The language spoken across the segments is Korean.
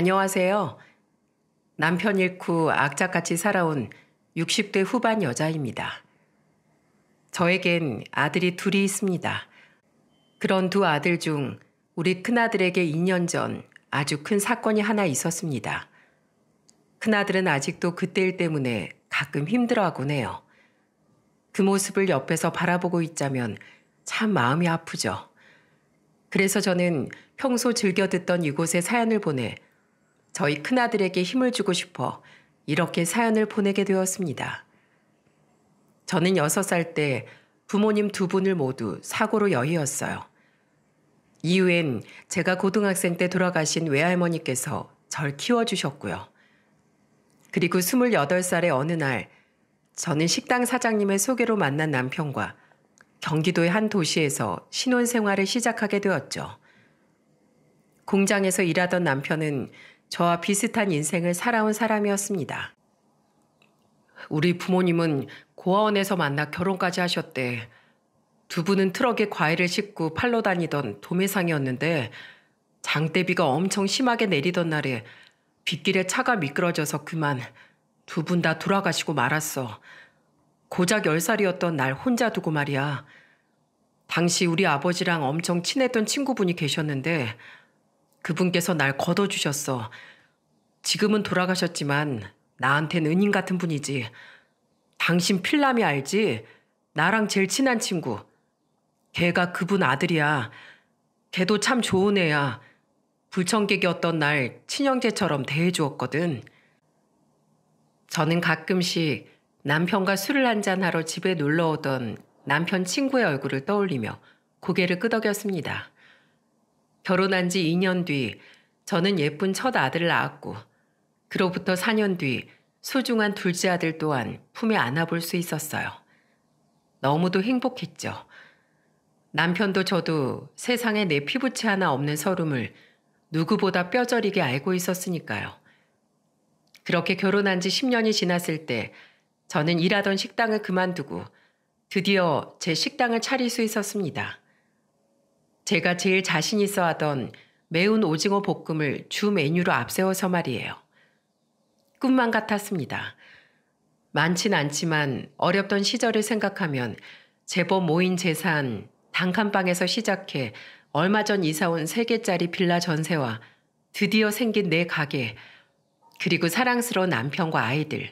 안녕하세요. 남편 잃고 악착같이 살아온 60대 후반 여자입니다. 저에겐 아들이 둘이 있습니다. 그런 두 아들 중 우리 큰아들에게 2년 전 아주 큰 사건이 하나 있었습니다. 큰아들은 아직도 그때 일 때문에 가끔 힘들어하곤 해요. 그 모습을 옆에서 바라보고 있자면 참 마음이 아프죠. 그래서 저는 평소 즐겨 듣던 이곳에 사연을 보내 저희 큰아들에게 힘을 주고 싶어 이렇게 사연을 보내게 되었습니다. 저는 6살 때 부모님 두 분을 모두 사고로 여의었어요. 이후엔 제가 고등학생 때 돌아가신 외할머니께서 절 키워주셨고요. 그리고 28살의 어느 날 저는 식당 사장님의 소개로 만난 남편과 경기도의 한 도시에서 신혼 생활을 시작하게 되었죠. 공장에서 일하던 남편은 저와 비슷한 인생을 살아온 사람이었습니다. 우리 부모님은 고아원에서 만나 결혼까지 하셨대. 두 분은 트럭에 과일을 싣고 팔러 다니던 도매상이었는데 장대비가 엄청 심하게 내리던 날에 빗길에 차가 미끄러져서 그만 두 분 다 돌아가시고 말았어. 고작 10살이었던 날 혼자 두고 말이야. 당시 우리 아버지랑 엄청 친했던 친구분이 계셨는데 그분께서 날 걷어주셨어. 지금은 돌아가셨지만 나한텐 은인 같은 분이지. 당신 필남이 알지? 나랑 제일 친한 친구. 걔가 그분 아들이야. 걔도 참 좋은 애야. 불청객이었던 날 친형제처럼 대해주었거든. 저는 가끔씩 남편과 술을 한잔 하러 집에 놀러 오던 남편 친구의 얼굴을 떠올리며 고개를 끄덕였습니다. 결혼한 지 2년 뒤 저는 예쁜 첫 아들을 낳았고 그로부터 4년 뒤 소중한 둘째 아들 또한 품에 안아볼 수 있었어요. 너무도 행복했죠. 남편도 저도 세상에 내 피부채 하나 없는 서름을 누구보다 뼈저리게 알고 있었으니까요. 그렇게 결혼한 지 10년이 지났을 때 저는 일하던 식당을 그만두고 드디어 제 식당을 차릴 수 있었습니다. 제가 제일 자신 있어 하던 매운 오징어 볶음을 주 메뉴로 앞세워서 말이에요. 꿈만 같았습니다. 많진 않지만 어렵던 시절을 생각하면 제법 모인 재산, 단칸방에서 시작해 얼마 전 이사온 3개짜리 빌라 전세와 드디어 생긴 내 네 가게, 그리고 사랑스러운 남편과 아이들.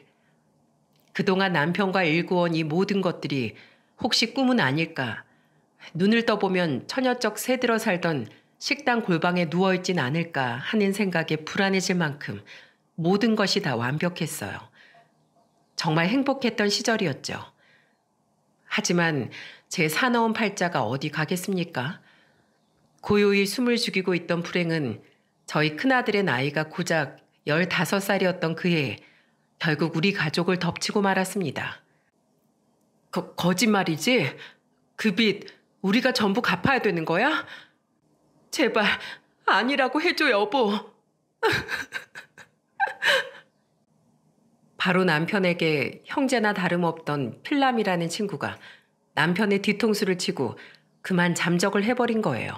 그동안 남편과 일구원 이 모든 것들이 혹시 꿈은 아닐까 눈을 떠보면 처녀적 새들어 살던 식당 골방에 누워있진 않을까 하는 생각에 불안해질 만큼 모든 것이 다 완벽했어요. 정말 행복했던 시절이었죠. 하지만 제 사나운 팔자가 어디 가겠습니까? 고요히 숨을 죽이고 있던 불행은 저희 큰아들의 나이가 고작 15살이었던 그해 결국 우리 가족을 덮치고 말았습니다. 거, 거짓말이지? 그 빛... 우리가 전부 갚아야 되는 거야? 제발 아니라고 해줘 여보. 바로 남편에게 형제나 다름없던 필람이라는 친구가 남편의 뒤통수를 치고 그만 잠적을 해버린 거예요.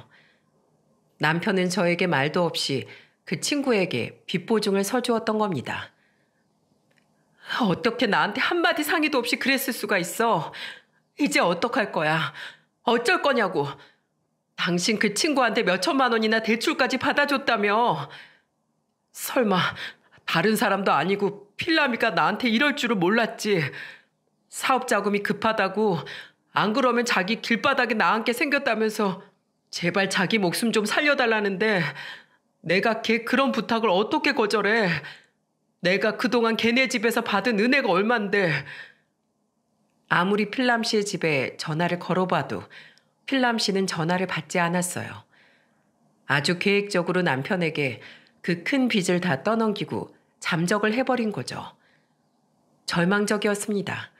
남편은 저에게 말도 없이 그 친구에게 빚보증을 서주었던 겁니다. 어떻게 나한테 한마디 상의도 없이 그랬을 수가 있어? 이제 어떡할 거야? 어쩔 거냐고. 당신 그 친구한테 몇 천만 원이나 대출까지 받아줬다며. 설마 다른 사람도 아니고 필라미가 나한테 이럴 줄은 몰랐지. 사업 자금이 급하다고 안 그러면 자기 길바닥에 나앉게 생겼다면서 제발 자기 목숨 좀 살려달라는데 내가 걔 그런 부탁을 어떻게 거절해? 내가 그동안 걔네 집에서 받은 은혜가 얼만데 아무리 필람 씨의 집에 전화를 걸어봐도 필람 씨는 전화를 받지 않았어요. 아주 계획적으로 남편에게 그 큰 빚을 다 떠넘기고 잠적을 해버린 거죠. 절망적이었습니다.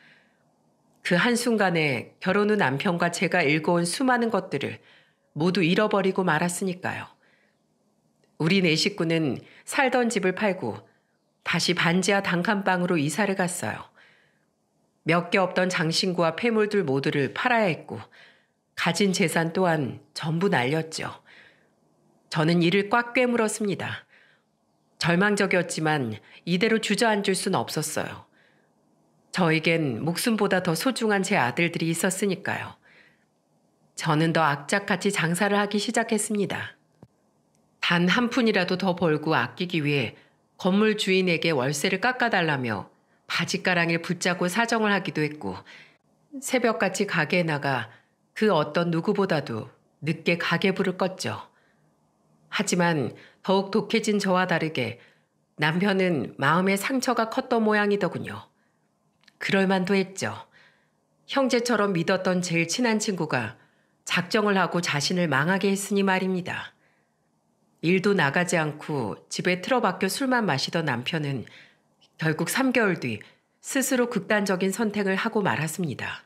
그 한순간에 결혼 후 남편과 제가 읽어온 수많은 것들을 모두 잃어버리고 말았으니까요. 우리 네 식구는 살던 집을 팔고 다시 반지하 단칸방으로 이사를 갔어요. 몇개 없던 장신구와 폐물들 모두를 팔아야 했고 가진 재산 또한 전부 날렸죠. 저는 이를 꽉 꿰물었습니다. 절망적이었지만 이대로 주저앉을 순 없었어요. 저에겐 목숨보다 더 소중한 제 아들들이 있었으니까요. 저는 더 악착같이 장사를 하기 시작했습니다. 단 한 푼이라도 더 벌고 아끼기 위해 건물 주인에게 월세를 깎아달라며 바지가랑이를 붙잡고 사정을 하기도 했고 새벽같이 가게에 나가 그 어떤 누구보다도 늦게 가계부를 껐죠. 하지만 더욱 독해진 저와 다르게 남편은 마음의 상처가 컸던 모양이더군요. 그럴만도 했죠. 형제처럼 믿었던 제일 친한 친구가 작정을 하고 자신을 망하게 했으니 말입니다. 일도 나가지 않고 집에 틀어박혀 술만 마시던 남편은 결국 3개월 뒤 스스로 극단적인 선택을 하고 말았습니다.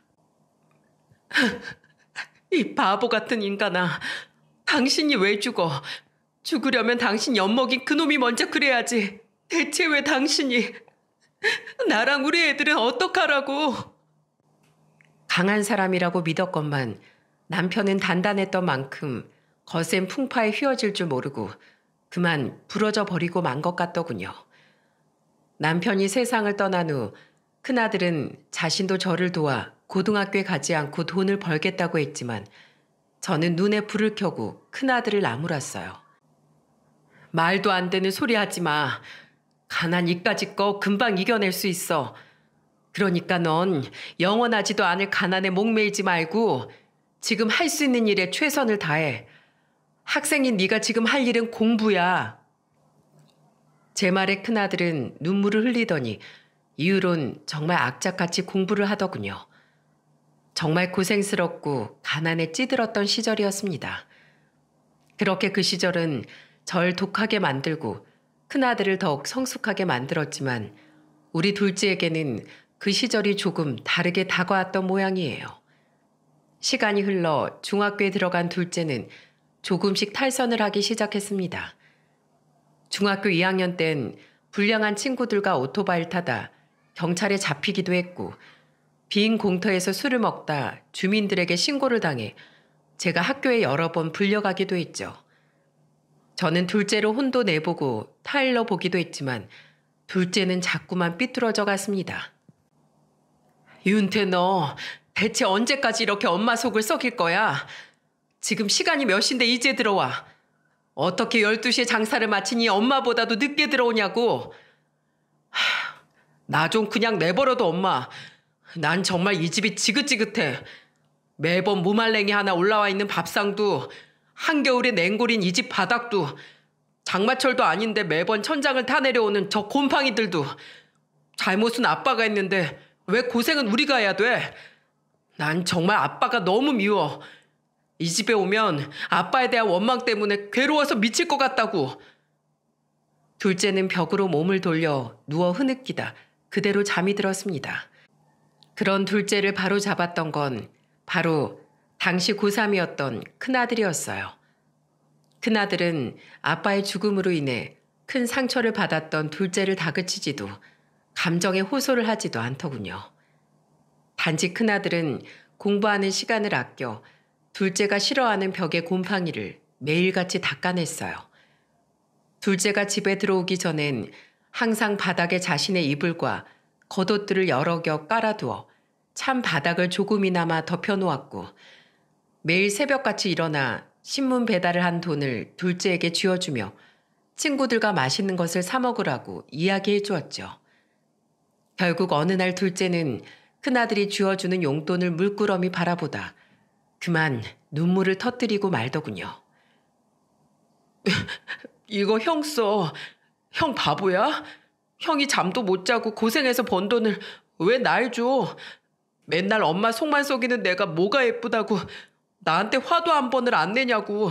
이 바보 같은 인간아, 당신이 왜 죽어? 죽으려면 당신 엿먹인 그놈이 먼저 그래야지. 대체 왜 당신이? 나랑 우리 애들은 어떡하라고? 강한 사람이라고 믿었건만 남편은 단단했던 만큼 거센 풍파에 휘어질 줄 모르고 그만 부러져 버리고 만 것 같더군요. 남편이 세상을 떠난 후 큰아들은 자신도 저를 도와 고등학교에 가지 않고 돈을 벌겠다고 했지만 저는 눈에 불을 켜고 큰아들을 나무랐어요 말도 안 되는 소리 하지 마. 가난 이까지 꺼 금방 이겨낼 수 있어. 그러니까 넌 영원하지도 않을 가난에 목매이지 말고 지금 할 수 있는 일에 최선을 다해. 학생인 네가 지금 할 일은 공부야. 제 말에 큰아들은 눈물을 흘리더니 이후론 정말 악착같이 공부를 하더군요. 정말 고생스럽고 가난에 찌들었던 시절이었습니다. 그렇게 그 시절은 절 독하게 만들고 큰아들을 더욱 성숙하게 만들었지만 우리 둘째에게는 그 시절이 조금 다르게 다가왔던 모양이에요. 시간이 흘러 중학교에 들어간 둘째는 조금씩 탈선을 하기 시작했습니다. 중학교 2학년 땐 불량한 친구들과 오토바이를 타다 경찰에 잡히기도 했고 빈 공터에서 술을 먹다 주민들에게 신고를 당해 제가 학교에 여러 번 불려가기도 했죠. 저는 둘째로 혼도 내보고 타일러 보기도 했지만 둘째는 자꾸만 삐뚤어져 갔습니다. 윤태 너 대체 언제까지 이렇게 엄마 속을 썩일 거야? 지금 시간이 몇인데 이제 들어와. 어떻게 12시에 장사를 마치니 엄마보다도 늦게 들어오냐고. 나 좀 그냥 내버려둬 엄마. 난 정말 이 집이 지긋지긋해. 매번 무말랭이 하나 올라와 있는 밥상도 한겨울에 냉골인 이 집 바닥도 장마철도 아닌데 매번 천장을 타내려오는 저 곰팡이들도 잘못은 아빠가 했는데 왜 고생은 우리가 해야 돼? 난 정말 아빠가 너무 미워. 이 집에 오면 아빠에 대한 원망 때문에 괴로워서 미칠 것 같다고. 둘째는 벽으로 몸을 돌려 누워 흐느끼다 그대로 잠이 들었습니다. 그런 둘째를 바로 잡았던 건 바로 당시 고3이었던 큰아들이었어요. 큰아들은 아빠의 죽음으로 인해 큰 상처를 받았던 둘째를 다그치지도 감정에 호소를 하지도 않더군요. 단지 큰아들은 공부하는 시간을 아껴 둘째가 싫어하는 벽의 곰팡이를 매일같이 닦아냈어요. 둘째가 집에 들어오기 전엔 항상 바닥에 자신의 이불과 겉옷들을 여러 겹 깔아두어 찬 바닥을 조금이나마 덮여놓았고 매일 새벽같이 일어나 신문 배달을 한 돈을 둘째에게 쥐어주며 친구들과 맛있는 것을 사 먹으라고 이야기해 주었죠. 결국 어느 날 둘째는 큰아들이 쥐어주는 용돈을 물끄러미 바라보다 그만 눈물을 터뜨리고 말더군요. 이거 형 써. 형 바보야? 형이 잠도 못 자고 고생해서 번 돈을 왜 날 줘? 맨날 엄마 속만 속이는 내가 뭐가 예쁘다고 나한테 화도 한 번을 안 내냐고.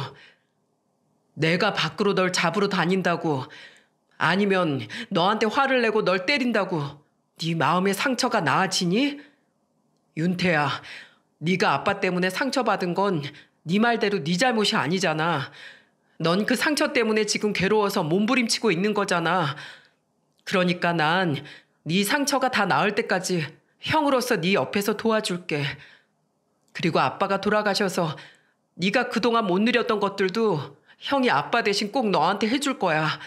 내가 밖으로 널 잡으러 다닌다고. 아니면 너한테 화를 내고 널 때린다고. 네 마음의 상처가 나아지니? 윤태야, 네가 아빠 때문에 상처받은 건 네 말대로 네 잘못이 아니잖아. 넌 그 상처 때문에 지금 괴로워서 몸부림치고 있는 거잖아. 그러니까 난 네 상처가 다 나을 때까지 형으로서 네 옆에서 도와줄게. 그리고 아빠가 돌아가셔서 네가 그동안 못 누렸던 것들도 형이 아빠 대신 꼭 너한테 해줄 거야.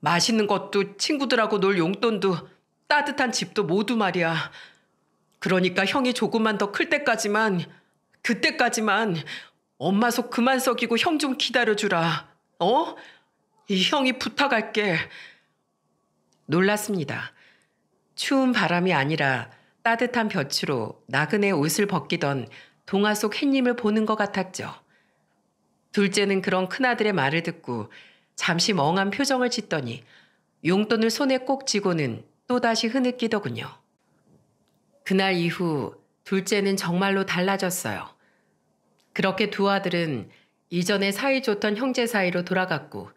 맛있는 것도 친구들하고 놀 용돈도 따뜻한 집도 모두 말이야. 그러니까 형이 조금만 더 클 때까지만, 그때까지만 엄마 속 그만 썩이고 형 좀 기다려주라. 어? 이 형이 부탁할게. 놀랐습니다. 추운 바람이 아니라 따뜻한 볕으로 나그네 옷을 벗기던 동화 속 햇님을 보는 것 같았죠. 둘째는 그런 큰아들의 말을 듣고 잠시 멍한 표정을 짓더니 용돈을 손에 꼭 쥐고는 또다시 흐느끼더군요. 그날 이후 둘째는 정말로 달라졌어요. 그렇게 두 아들은 이전에 사이좋던 형제 사이로 돌아갔고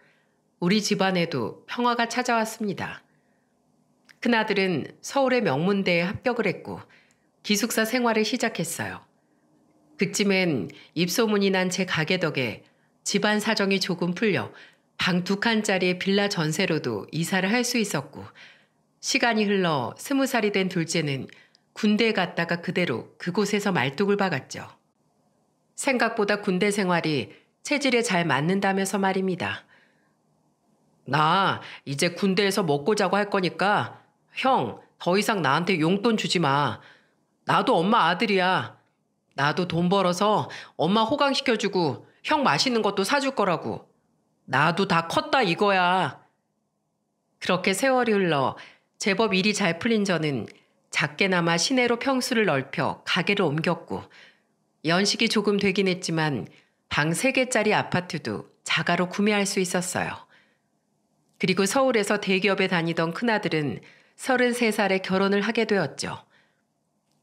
우리 집안에도 평화가 찾아왔습니다. 큰아들은 서울의 명문대에 합격을 했고 기숙사 생활을 시작했어요. 그쯤엔 입소문이 난 제 가게 덕에 집안 사정이 조금 풀려 방 두 칸짜리의 빌라 전세로도 이사를 할 수 있었고 시간이 흘러 스무 살이 된 둘째는 군대 에 갔다가 그대로 그곳에서 말뚝을 박았죠. 생각보다 군대 생활이 체질에 잘 맞는다면서 말입니다. 나 이제 군대에서 먹고 자고 할 거니까 형 더 이상 나한테 용돈 주지 마. 나도 엄마 아들이야. 나도 돈 벌어서 엄마 호강시켜주고 형 맛있는 것도 사줄 거라고. 나도 다 컸다 이거야. 그렇게 세월이 흘러 제법 일이 잘 풀린 저는 작게나마 시내로 평수를 넓혀 가게를 옮겼고 연식이 조금 되긴 했지만 방 3개짜리 아파트도 자가로 구매할 수 있었어요. 그리고 서울에서 대기업에 다니던 큰아들은 33살에 결혼을 하게 되었죠.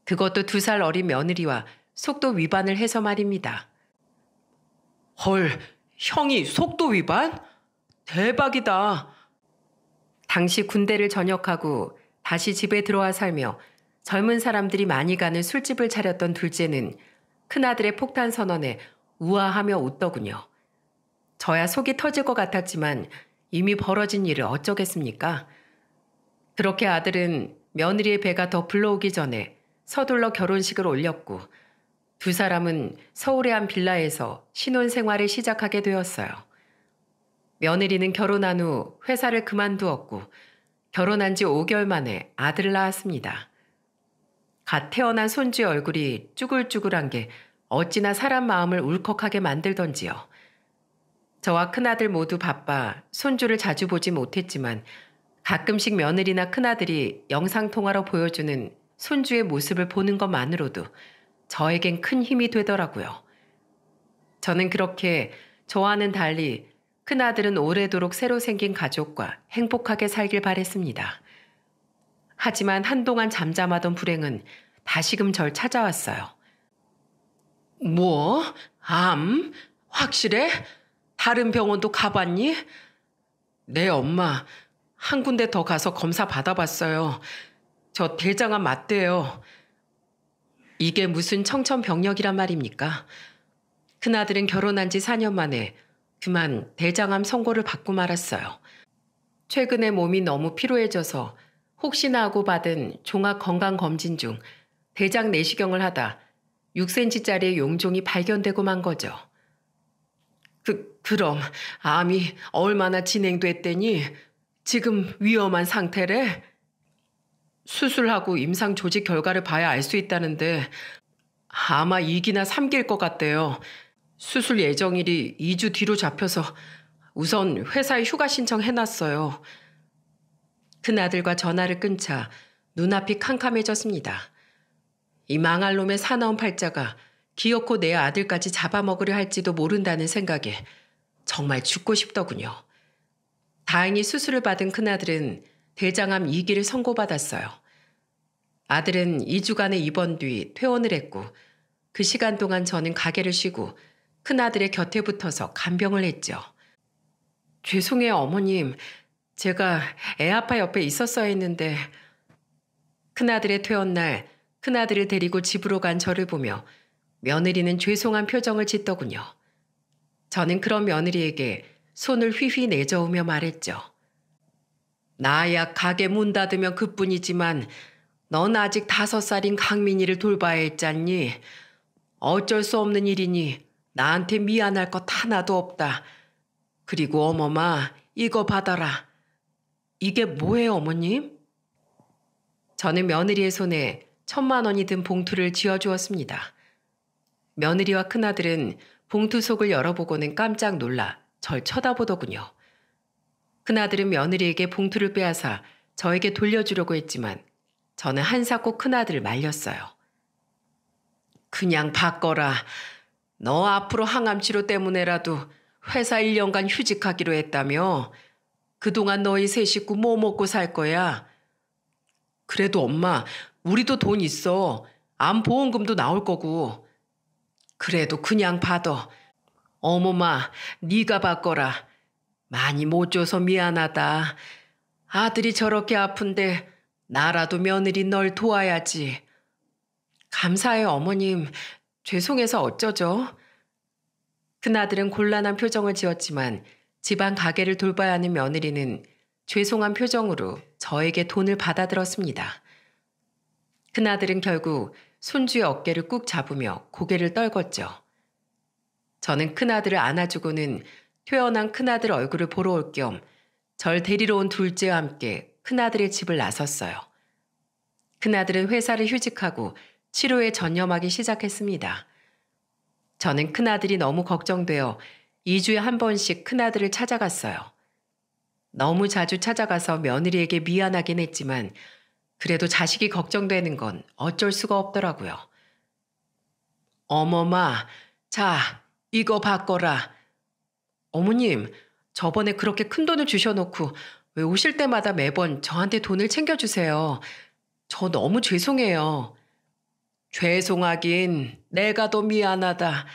그것도 두 살 어린 며느리와 속도 위반을 해서 말입니다. 헐, 형이 속도 위반? 대박이다. 당시 군대를 전역하고 다시 집에 들어와 살며 젊은 사람들이 많이 가는 술집을 차렸던 둘째는 큰아들의 폭탄 선언에 우아하며 웃더군요. 저야 속이 터질 것 같았지만 이미 벌어진 일을 어쩌겠습니까? 그렇게 아들은 며느리의 배가 더 불러오기 전에 서둘러 결혼식을 올렸고 두 사람은 서울의 한 빌라에서 신혼 생활을 시작하게 되었어요. 며느리는 결혼한 후 회사를 그만두었고 결혼한 지 5개월 만에 아들을 낳았습니다. 갓 태어난 손주의 얼굴이 쭈글쭈글한 게 어찌나 사람 마음을 울컥하게 만들던지요. 저와 큰아들 모두 바빠 손주를 자주 보지 못했지만 가끔씩 며느리나 큰아들이 영상통화로 보여주는 손주의 모습을 보는 것만으로도 저에겐 큰 힘이 되더라고요. 저는 그렇게 저와는 달리 큰아들은 오래도록 새로 생긴 가족과 행복하게 살길 바랬습니다. 하지만 한동안 잠잠하던 불행은 다시금 절 찾아왔어요. 뭐? 암? 확실해? 다른 병원도 가봤니? 내 엄마. 한 군데 더 가서 검사 받아봤어요. 저 대장암 맞대요. 이게 무슨 청천벽력이란 말입니까? 큰아들은 결혼한 지 4년 만에 그만 대장암 선고를 받고 말았어요. 최근에 몸이 너무 피로해져서 혹시나 하고 받은 종합 건강 검진 중 대장 내시경을 하다 6cm짜리 용종이 발견되고 만 거죠. 그, 그럼 암이 얼마나 진행됐대니 지금 위험한 상태래? 수술하고 임상 조직 결과를 봐야 알 수 있다는데 아마 2기나 3기일 것 같대요. 수술 예정일이 2주 뒤로 잡혀서 우선 회사에 휴가 신청해놨어요. 큰아들과 전화를 끊자 눈앞이 캄캄해졌습니다. 이 망할 놈의 사나운 팔자가 기어코 내 아들까지 잡아먹으려 할지도 모른다는 생각에 정말 죽고 싶더군요. 다행히 수술을 받은 큰아들은 대장암 2기를 선고받았어요. 아들은 2주간의 입원 뒤 퇴원을 했고 그 시간 동안 저는 가게를 쉬고 큰아들의 곁에 붙어서 간병을 했죠. 죄송해요, 어머님. 제가 애아파 옆에 있었어야 했는데. 큰아들의 퇴원날 큰아들을 데리고 집으로 간 저를 보며 며느리는 죄송한 표정을 짓더군요. 저는 그런 며느리에게 손을 휘휘 내저으며 말했죠. 나야 가게 문 닫으면 그뿐이지만 넌 아직 다섯 살인 강민이를 돌봐야 했잖니. 어쩔 수 없는 일이니 나한테 미안할 것 하나도 없다. 그리고 어머마 이거 받아라. 이게 뭐예요 어머님? 저는 며느리의 손에 천만 원이 든 봉투를 쥐어주었습니다. 며느리와 큰아들은 봉투 속을 열어보고는 깜짝 놀라 절 쳐다보더군요. 큰아들은 며느리에게 봉투를 빼앗아 저에게 돌려주려고 했지만 저는 한사코 큰아들을 말렸어요. 그냥 바꿔라. 너 앞으로 항암 치료 때문에라도 회사 1년간 휴직하기로 했다며 그동안 너희 세 식구 뭐 먹고 살 거야? 그래도 엄마, 우리도 돈 있어. 암 보험금도 나올 거고. 그래도 그냥 받아. 어머마, 네가 바꿔라. 많이 못 줘서 미안하다. 아들이 저렇게 아픈데 나라도 며느리 널 도와야지. 감사해 어머님. 죄송해서 어쩌죠? 큰아들은 곤란한 표정을 지었지만 집안 가게를 돌봐야 하는 며느리는 죄송한 표정으로 저에게 돈을 받아들었습니다. 큰아들은 결국 손주의 어깨를 꾹 잡으며 고개를 떨궜죠. 저는 큰아들을 안아주고는 퇴원한 큰아들 얼굴을 보러 올 겸 절 데리러 온 둘째와 함께 큰아들의 집을 나섰어요. 큰아들은 회사를 휴직하고 치료에 전념하기 시작했습니다. 저는 큰아들이 너무 걱정되어 2주에 한 번씩 큰아들을 찾아갔어요. 너무 자주 찾아가서 며느리에게 미안하긴 했지만 그래도 자식이 걱정되는 건 어쩔 수가 없더라고요. 어머마, 자, 이거 바꿔라. 어머님, 저번에 그렇게 큰 돈을 주셔놓고 왜 오실 때마다 매번 저한테 돈을 챙겨주세요. 저 너무 죄송해요. 죄송하긴 내가 더 미안하다.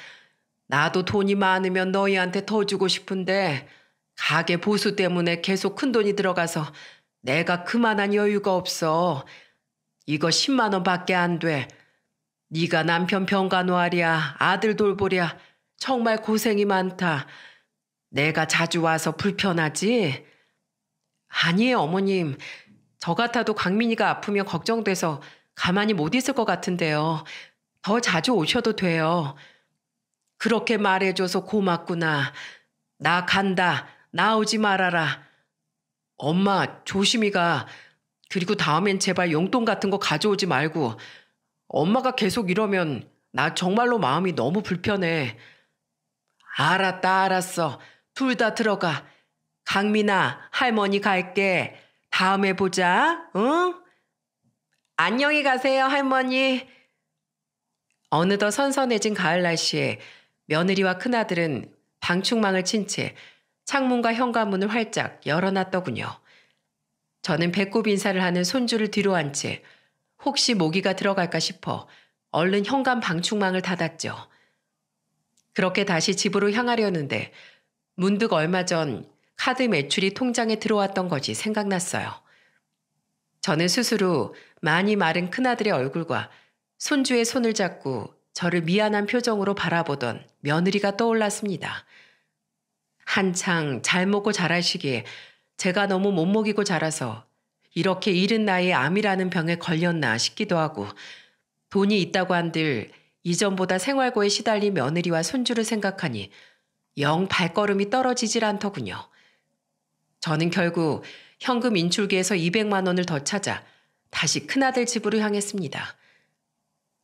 나도 돈이 많으면 너희한테 더 주고 싶은데 가게 보수 때문에 계속 큰돈이 들어가서 내가 그만한 여유가 없어. 이거 10만 원밖에 안 돼. 네가 남편 병간호하랴 아들 돌보랴 정말 고생이 많다. 내가 자주 와서 불편하지? 아니 어머님. 저 같아도 강민이가 아프면 걱정돼서 가만히 못 있을 것 같은데요. 더 자주 오셔도 돼요. 그렇게 말해줘서 고맙구나. 나 간다. 나오지 말아라. 엄마, 조심히 가. 그리고 다음엔 제발 용돈 같은 거 가져오지 말고. 엄마가 계속 이러면 나 정말로 마음이 너무 불편해. 알았다, 알았어. 둘 다 들어가. 강민아, 할머니 갈게. 다음에 보자, 응? 안녕히 가세요, 할머니. 어느덧 선선해진 가을 날씨에 며느리와 큰아들은 방충망을 친 채 창문과 현관문을 활짝 열어놨더군요. 저는 배꼽 인사를 하는 손주를 뒤로 한채 혹시 모기가 들어갈까 싶어 얼른 현관 방충망을 닫았죠. 그렇게 다시 집으로 향하려는데 문득 얼마 전 카드 매출이 통장에 들어왔던 것이 생각났어요. 저는 스스로 많이 마른 큰아들의 얼굴과 손주의 손을 잡고 저를 미안한 표정으로 바라보던 며느리가 떠올랐습니다. 한창 잘 먹고 자라시기에 제가 너무 못 먹이고 자라서 이렇게 이른 나이에 암이라는 병에 걸렸나 싶기도 하고 돈이 있다고 한들 이전보다 생활고에 시달린 며느리와 손주를 생각하니 영 발걸음이 떨어지질 않더군요. 저는 결국 현금 인출기에서 200만 원을 더 찾아 다시 큰아들 집으로 향했습니다.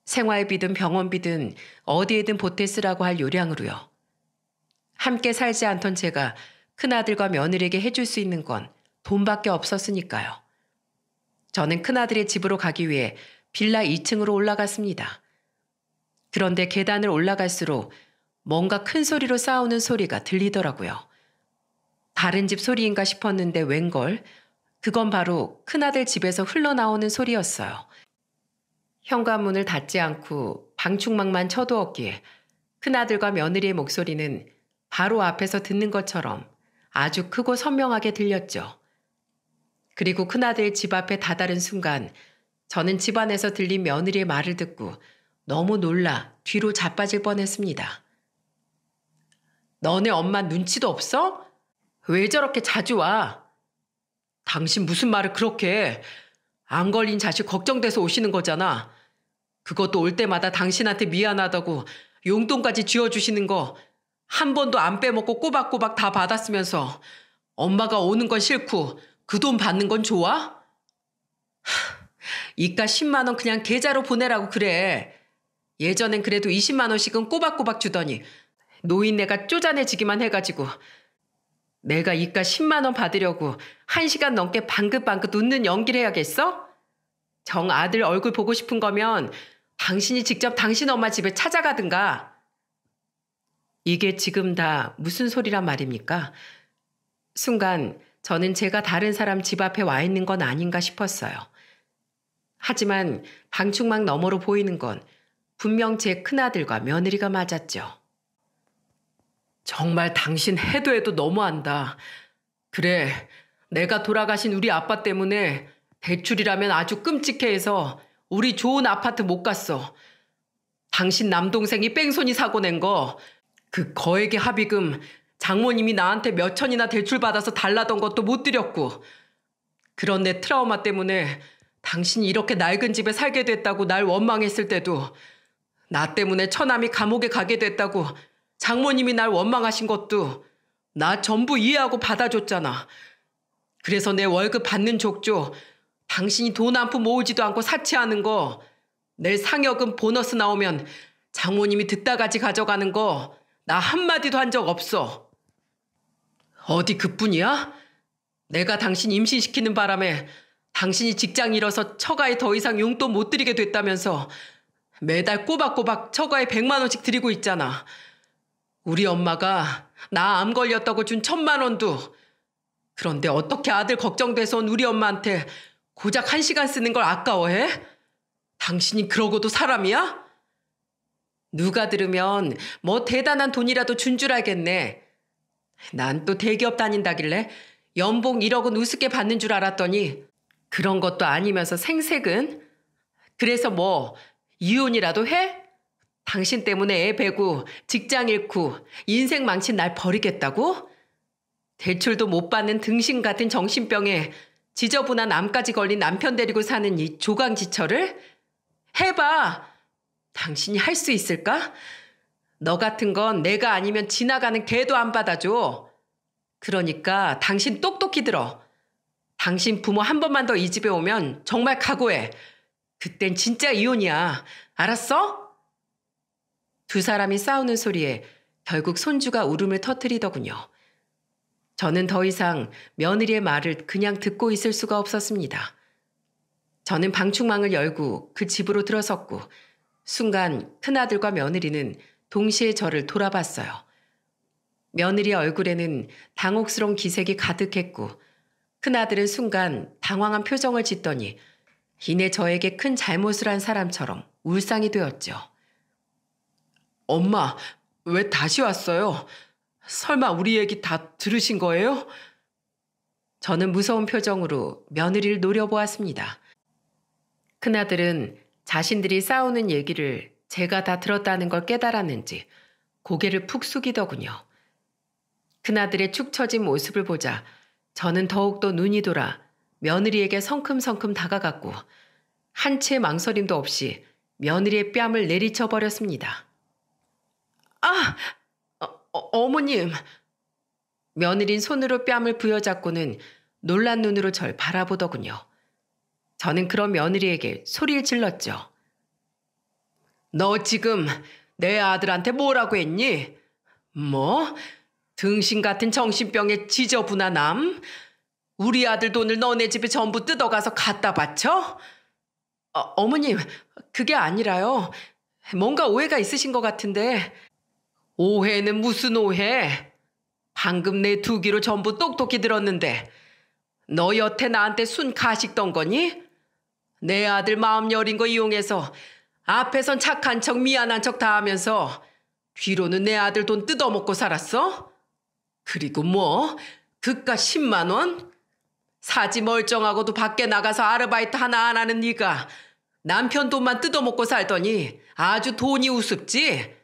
생활비든 병원비든 어디에든 보태 쓰라고 할 요량으로요. 함께 살지 않던 제가 큰아들과 며느리에게 해줄 수 있는 건 돈밖에 없었으니까요. 저는 큰아들의 집으로 가기 위해 빌라 2층으로 올라갔습니다. 그런데 계단을 올라갈수록 뭔가 큰 소리로 싸우는 소리가 들리더라고요. 다른 집 소리인가 싶었는데 웬걸 그건 바로 큰아들 집에서 흘러나오는 소리였어요. 현관문을 닫지 않고 방충망만 쳐두었기에 큰아들과 며느리의 목소리는 바로 앞에서 듣는 것처럼 아주 크고 선명하게 들렸죠. 그리고 큰아들 집 앞에 다다른 순간 저는 집안에서 들린 며느리의 말을 듣고 너무 놀라 뒤로 자빠질 뻔했습니다. 너네 엄마 눈치도 없어? 왜 저렇게 자주 와? 당신 무슨 말을 그렇게 해. 안 걸린 자식 걱정돼서 오시는 거잖아. 그것도 올 때마다 당신한테 미안하다고 용돈까지 쥐어주시는 거 한 번도 안 빼먹고 꼬박꼬박 다 받았으면서 엄마가 오는 건 싫고 그 돈 받는 건 좋아? 하, 이까 10만 원 그냥 계좌로 보내라고 그래. 예전엔 그래도 20만 원씩은 꼬박꼬박 주더니 노인네가 쪼잔해지기만 해가지고 내가 이까 10만 원 받으려고 1시간 넘게 방긋방긋 웃는 연기를 해야겠어? 정 아들 얼굴 보고 싶은 거면 당신이 직접 당신 엄마 집에 찾아가든가. 이게 지금 다 무슨 소리란 말입니까? 순간 저는 제가 다른 사람 집 앞에 와 있는 건 아닌가 싶었어요. 하지만 방충망 너머로 보이는 건 분명 제 큰아들과 며느리가 맞았죠. 정말 당신 해도 해도 너무한다. 그래, 내가 돌아가신 우리 아빠 때문에 대출이라면 아주 끔찍해해서 우리 좋은 아파트 못 갔어. 당신 남동생이 뺑소니 사고 낸 거, 그 거액의 합의금 장모님이 나한테 몇 천이나 대출받아서 달라던 것도 못 드렸고. 그런 내 트라우마 때문에 당신이 이렇게 낡은 집에 살게 됐다고 날 원망했을 때도, 나 때문에 처남이 감옥에 가게 됐다고 장모님이 날 원망하신 것도 나 전부 이해하고 받아줬잖아. 그래서 내 월급 받는 족조, 당신이 돈 한 푼 모으지도 않고 사치하는 거, 내 상여금 보너스 나오면 장모님이 듣다가지 가져가는 거, 나 한마디도 한 적 없어. 어디 그뿐이야? 내가 당신 임신시키는 바람에 당신이 직장 잃어서 처가에 더 이상 용돈 못 드리게 됐다면서 매달 꼬박꼬박 처가에 100만 원씩 드리고 있잖아. 우리 엄마가 나 암 걸렸다고 준 천만 원도 그런데 어떻게 아들 걱정돼서 온 우리 엄마한테 고작 한 시간 쓰는 걸 아까워해? 당신이 그러고도 사람이야? 누가 들으면 뭐 대단한 돈이라도 준 줄 알겠네. 난 또 대기업 다닌다길래 연봉 1억은 우습게 받는 줄 알았더니 그런 것도 아니면서 생색은? 그래서 뭐 이혼이라도 해? 당신 때문에 애 배고 직장 잃고 인생 망친 날 버리겠다고? 대출도 못 받는 등신 같은 정신병에 지저분한 암까지 걸린 남편 데리고 사는 이 조강지처를? 해봐! 당신이 할 수 있을까? 너 같은 건 내가 아니면 지나가는 개도 안 받아줘. 그러니까 당신 똑똑히 들어. 당신 부모 한 번만 더 이 집에 오면 정말 각오해. 그땐 진짜 이혼이야. 알았어? 두 사람이 싸우는 소리에 결국 손주가 울음을 터뜨리더군요. 저는 더 이상 며느리의 말을 그냥 듣고 있을 수가 없었습니다. 저는 방충망을 열고 그 집으로 들어섰고 순간 큰아들과 며느리는 동시에 저를 돌아봤어요. 며느리 의 얼굴에는 당혹스러운 기색이 가득했고 큰아들은 순간 당황한 표정을 짓더니 이내 저에게 큰 잘못을 한 사람처럼 울상이 되었죠. 엄마, 왜 다시 왔어요? 설마 우리 얘기 다 들으신 거예요? 저는 무서운 표정으로 며느리를 노려보았습니다. 큰아들은 자신들이 싸우는 얘기를 제가 다 들었다는 걸 깨달았는지 고개를 푹 숙이더군요. 큰아들의 축 처진 모습을 보자 저는 더욱더 눈이 돌아 며느리에게 성큼성큼 다가갔고 한치의 망설임도 없이 며느리의 뺨을 내리쳐버렸습니다. 아! 어, 어 머님 며느린 손으로 뺨을 부여잡고는 놀란 눈으로 절 바라보더군요. 저는 그런 며느리에게 소리를 질렀죠. 너 지금 내 아들한테 뭐라고 했니? 뭐? 등신 같은 정신병에 지저분한 암? 우리 아들 돈을 너네 집에 전부 뜯어가서 갖다 바쳐? 어, 어머님, 그게 아니라요. 뭔가 오해가 있으신 것 같은데 오해는 무슨 오해? 방금 내 두 귀로 전부 똑똑히 들었는데 너 여태 나한테 순 가식던 거니? 내 아들 마음 여린 거 이용해서 앞에선 착한 척 미안한 척 다 하면서 뒤로는 내 아들 돈 뜯어먹고 살았어? 그리고 뭐? 그깟 10만 원? 사지 멀쩡하고도 밖에 나가서 아르바이트 하나 안 하는 네가 남편 돈만 뜯어먹고 살더니 아주 돈이 우습지?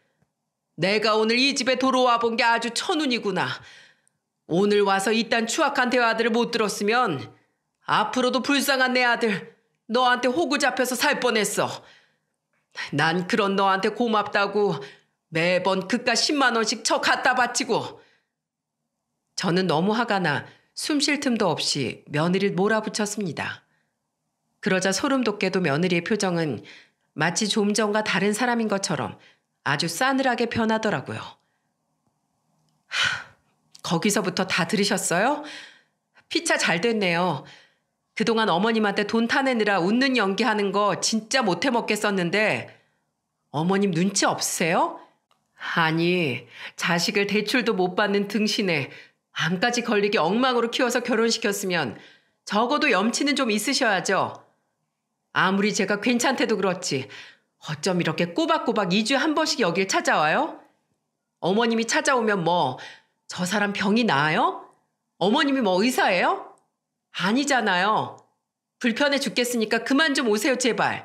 내가 오늘 이 집에 돌아와 본 게 아주 천운이구나. 오늘 와서 이딴 추악한 대화들을 못 들었으면 앞으로도 불쌍한 내 아들 너한테 호구 잡혀서 살 뻔했어. 난 그런 너한테 고맙다고 매번 그깟 10만 원씩 쳐 갖다 바치고 저는 너무 화가 나 숨 쉴 틈도 없이 며느리를 몰아붙였습니다. 그러자 소름 돋게도 며느리의 표정은 마치 좀 전과 다른 사람인 것처럼 아주 싸늘하게 변하더라고요. 하, 거기서부터 다 들으셨어요? 피차 잘 됐네요. 그동안 어머님한테 돈 타내느라 웃는 연기하는 거 진짜 못해 먹겠었는데 어머님 눈치 없으세요? 아니, 자식을 대출도 못 받는 등신에 암까지 걸리게 엉망으로 키워서 결혼시켰으면 적어도 염치는 좀 있으셔야죠. 아무리 제가 괜찮대도 그렇지 어쩜 이렇게 꼬박꼬박 2주에 한 번씩 여길 찾아와요? 어머님이 찾아오면 뭐, 저 사람 병이 나아요? 어머님이 뭐 의사예요? 아니잖아요. 불편해 죽겠으니까 그만 좀 오세요, 제발.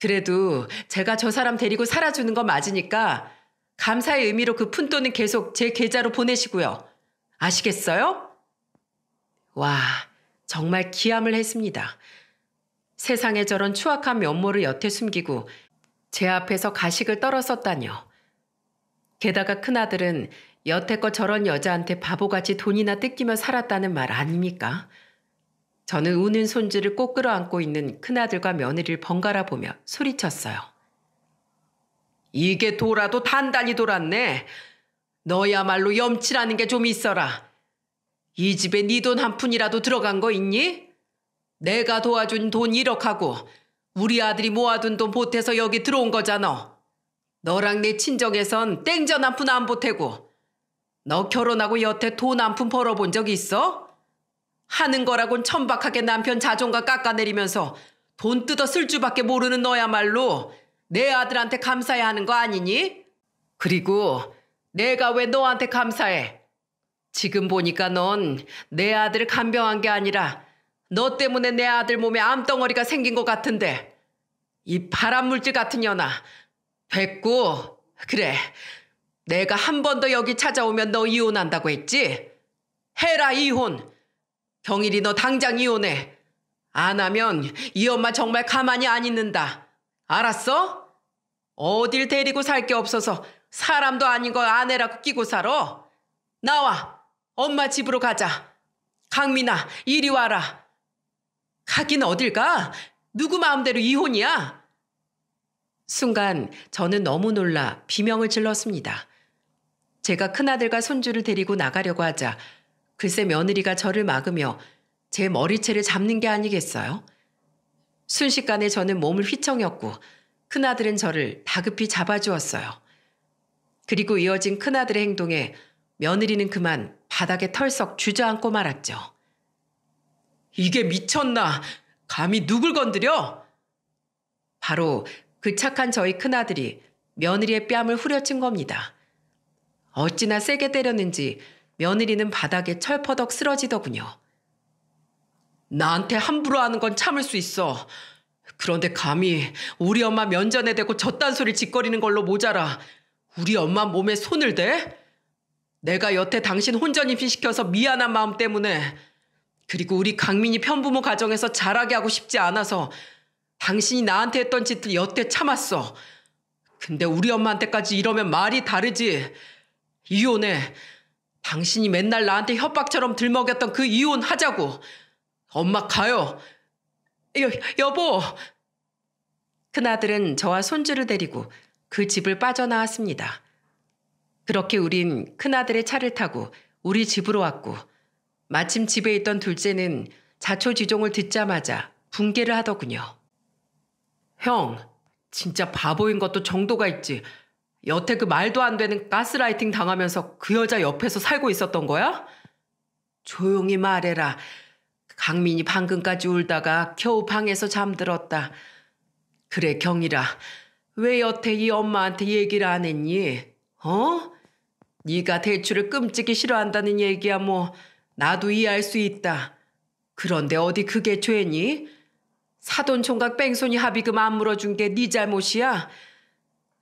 그래도 제가 저 사람 데리고 살아주는 거 맞으니까 감사의 의미로 그 푼돈은 계속 제 계좌로 보내시고요. 아시겠어요? 와, 정말 기함을 했습니다. 세상에 저런 추악한 면모를 여태 숨기고 제 앞에서 가식을 떨었었다뇨. 게다가 큰아들은 여태껏 저런 여자한테 바보같이 돈이나 뜯기며 살았다는 말 아닙니까? 저는 우는 손주를 꼭 끌어안고 있는 큰아들과 며느리를 번갈아 보며 소리쳤어요. 이게 돌아도 단단히 돌았네. 너야말로 염치라는 게 좀 있어라. 이 집에 네 돈 한 푼이라도 들어간 거 있니? 내가 도와준 돈 1억하고 우리 아들이 모아둔 돈 보태서 여기 들어온 거잖아. 너랑 내 친정에선 땡전 한 푼 안 보태고 너 결혼하고 여태 돈 한 푼 벌어본 적 있어? 하는 거라곤 천박하게 남편 자존감 깎아내리면서 돈 뜯어 쓸 줄밖에 모르는 너야말로 내 아들한테 감사해야 하는 거 아니니? 그리고 내가 왜 너한테 감사해? 지금 보니까 넌 내 아들을 간병한 게 아니라 너 때문에 내 아들 몸에 암덩어리가 생긴 것 같은데 이 발암물질 같은 년아 됐고 그래 내가 한 번 더 여기 찾아오면 너 이혼한다고 했지? 해라 이혼 경일이 너 당장 이혼해 안 하면 이 엄마 정말 가만히 안 있는다 알았어? 어딜 데리고 살 게 없어서 사람도 아닌 걸 아내라고 끼고 살아 나와 엄마 집으로 가자 강민아 이리 와라 가긴 어딜까? 누구 마음대로 이혼이야? 순간 저는 너무 놀라 비명을 질렀습니다. 제가 큰아들과 손주를 데리고 나가려고 하자 글쎄 며느리가 저를 막으며 제 머리채를 잡는 게 아니겠어요? 순식간에 저는 몸을 휘청였고 큰아들은 저를 다급히 잡아주었어요. 그리고 이어진 큰아들의 행동에 며느리는 그만 바닥에 털썩 주저앉고 말았죠. 이게 미쳤나? 감히 누굴 건드려? 바로 그 착한 저희 큰아들이 며느리의 뺨을 후려친 겁니다. 어찌나 세게 때렸는지 며느리는 바닥에 철퍼덕 쓰러지더군요. 나한테 함부로 하는 건 참을 수 있어. 그런데 감히 우리 엄마 면전에 대고 저딴 소리 짓거리는 걸로 모자라. 우리 엄마 몸에 손을 대? 내가 여태 당신 혼전 임신시켜서 미안한 마음 때문에 그리고 우리 강민이 편부모 가정에서 자라게 하고 싶지 않아서 당신이 나한테 했던 짓들 여태 참았어. 근데 우리 엄마한테까지 이러면 말이 다르지. 이혼해. 당신이 맨날 나한테 협박처럼 들먹였던 그 이혼 하자고. 엄마 가요. 여, 여보. 큰아들은 저와 손주를 데리고 그 집을 빠져나왔습니다. 그렇게 우린 큰아들의 차를 타고 우리 집으로 왔고 마침 집에 있던 둘째는 자초지종을 듣자마자 붕괴를 하더군요. 형, 진짜 바보인 것도 정도가 있지. 여태 그 말도 안 되는 가스라이팅 당하면서 그 여자 옆에서 살고 있었던 거야? 조용히 말해라. 강민이 방금까지 울다가 겨우 방에서 잠들었다. 그래, 경이라. 왜 여태 이 엄마한테 얘기를 안 했니? 어? 네가 대출을 끔찍이 싫어한다는 얘기야 뭐 나도 이해할 수 있다. 그런데 어디 그게 죄니? 사돈 총각 뺑소니 합의금 안 물어준 게 네 잘못이야?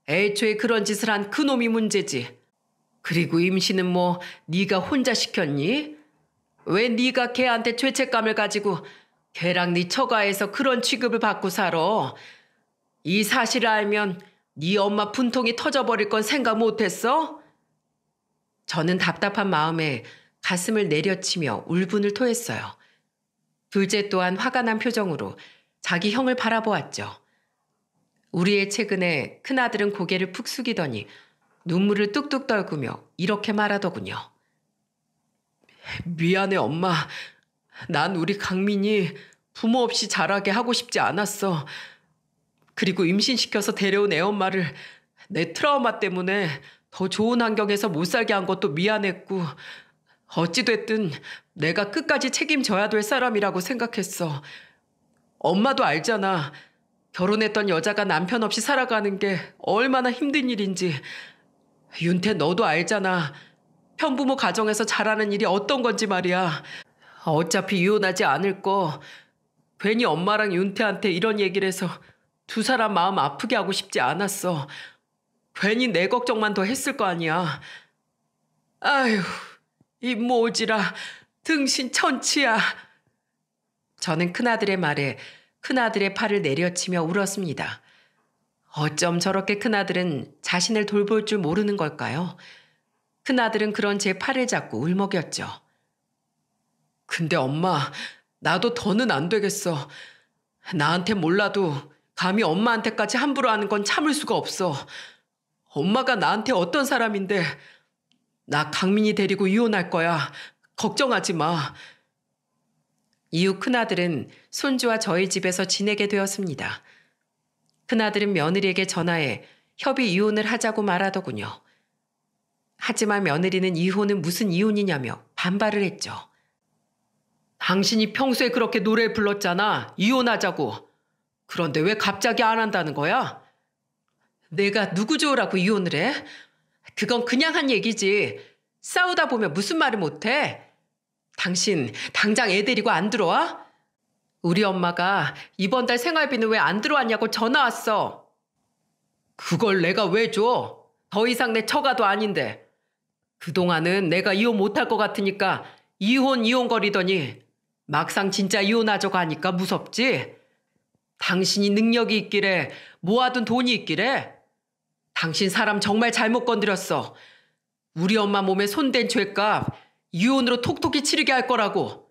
애초에 그런 짓을 한 그놈이 문제지. 그리고 임신은 뭐 네가 혼자 시켰니? 왜 네가 걔한테 죄책감을 가지고 걔랑 네 처가에서 그런 취급을 받고 살아? 이 사실을 알면 네 엄마 분통이 터져버릴 건 생각 못했어? 저는 답답한 마음에 가슴을 내려치며 울분을 토했어요. 둘째 또한 화가 난 표정으로 자기 형을 바라보았죠. 우리의 최근에 큰아들은 고개를 푹 숙이더니 눈물을 뚝뚝 떨구며 이렇게 말하더군요. 미안해, 엄마. 난 우리 강민이 부모 없이 자라게 하고 싶지 않았어. 그리고 임신시켜서 데려온 애엄마를 내 트라우마 때문에 더 좋은 환경에서 못 살게 한 것도 미안했고, 어찌됐든 내가 끝까지 책임져야 될 사람이라고 생각했어. 엄마도 알잖아. 결혼했던 여자가 남편 없이 살아가는 게 얼마나 힘든 일인지. 윤태 너도 알잖아. 현부모 가정에서 잘하는 일이 어떤 건지 말이야. 어차피 이혼하지 않을 거. 괜히 엄마랑 윤태한테 이런 얘기를 해서 두 사람 마음 아프게 하고 싶지 않았어. 괜히 내 걱정만 더 했을 거 아니야. 아휴. 이 모지라 등신 천치야. 저는 큰아들의 말에 큰아들의 팔을 내려치며 울었습니다. 어쩜 저렇게 큰아들은 자신을 돌볼 줄 모르는 걸까요? 큰아들은 그런 제 팔을 잡고 울먹였죠. 근데 엄마, 나도 더는 안 되겠어. 나한테 몰라도 감히 엄마한테까지 함부로 하는 건 참을 수가 없어. 엄마가 나한테 어떤 사람인데 나 강민이 데리고 이혼할 거야. 걱정하지 마. 이후 큰아들은 손주와 저희 집에서 지내게 되었습니다. 큰아들은 며느리에게 전화해 협의 이혼을 하자고 말하더군요. 하지만 며느리는 이혼은 무슨 이혼이냐며 반발을 했죠. 당신이 평소에 그렇게 노래 불렀잖아. 이혼하자고. 그런데 왜 갑자기 안 한다는 거야? 내가 누구 좋으라고 이혼을 해? 그건 그냥 한 얘기지. 싸우다 보면 무슨 말을 못해? 당신 당장 애 데리고 안 들어와? 우리 엄마가 이번 달 생활비는 왜 안 들어왔냐고 전화 왔어. 그걸 내가 왜 줘? 더 이상 내 처가도 아닌데. 그동안은 내가 이혼 못 할 것 같으니까 이혼 이혼거리더니 막상 진짜 이혼하자고 하니까 무섭지? 당신이 능력이 있길래 모아둔 돈이 있길래 당신 사람 정말 잘못 건드렸어. 우리 엄마 몸에 손댄 죄값 유언으로 톡톡히 치르게 할 거라고.